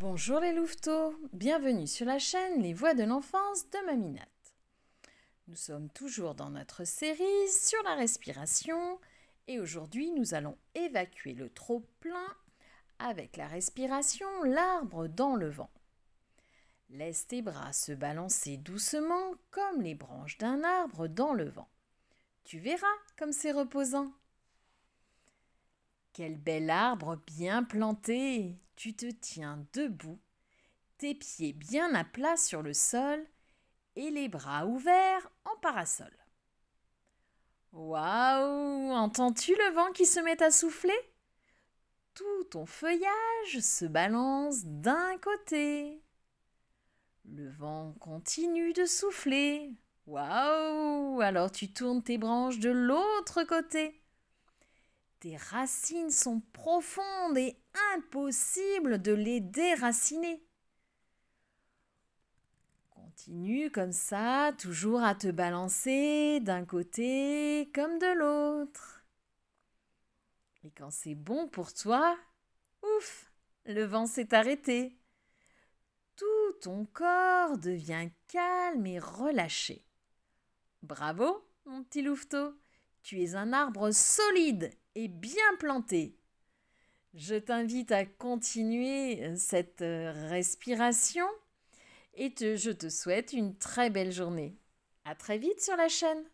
Bonjour les louveteaux, bienvenue sur la chaîne Les Voix de l'enfance de Maminat. Nous sommes toujours dans notre série sur la respiration et aujourd'hui nous allons évacuer le trop-plein avec la respiration l'arbre dans le vent. Laisse tes bras se balancer doucement comme les branches d'un arbre dans le vent. Tu verras comme c'est reposant. Quel bel arbre bien planté tu te tiens debout, tes pieds bien à plat sur le sol et les bras ouverts en parasol. Waouh Entends-tu le vent qui se met à souffler Tout ton feuillage se balance d'un côté. Le vent continue de souffler. Waouh Alors tu tournes tes branches de l'autre côté tes racines sont profondes et impossible de les déraciner. Continue comme ça, toujours à te balancer d'un côté comme de l'autre. Et quand c'est bon pour toi, ouf, le vent s'est arrêté. Tout ton corps devient calme et relâché. Bravo, mon petit louveteau. Tu es un arbre solide et bien planté. Je t'invite à continuer euh, cette euh, respiration et je te souhaite une très belle journée. À très vite sur la chaîne.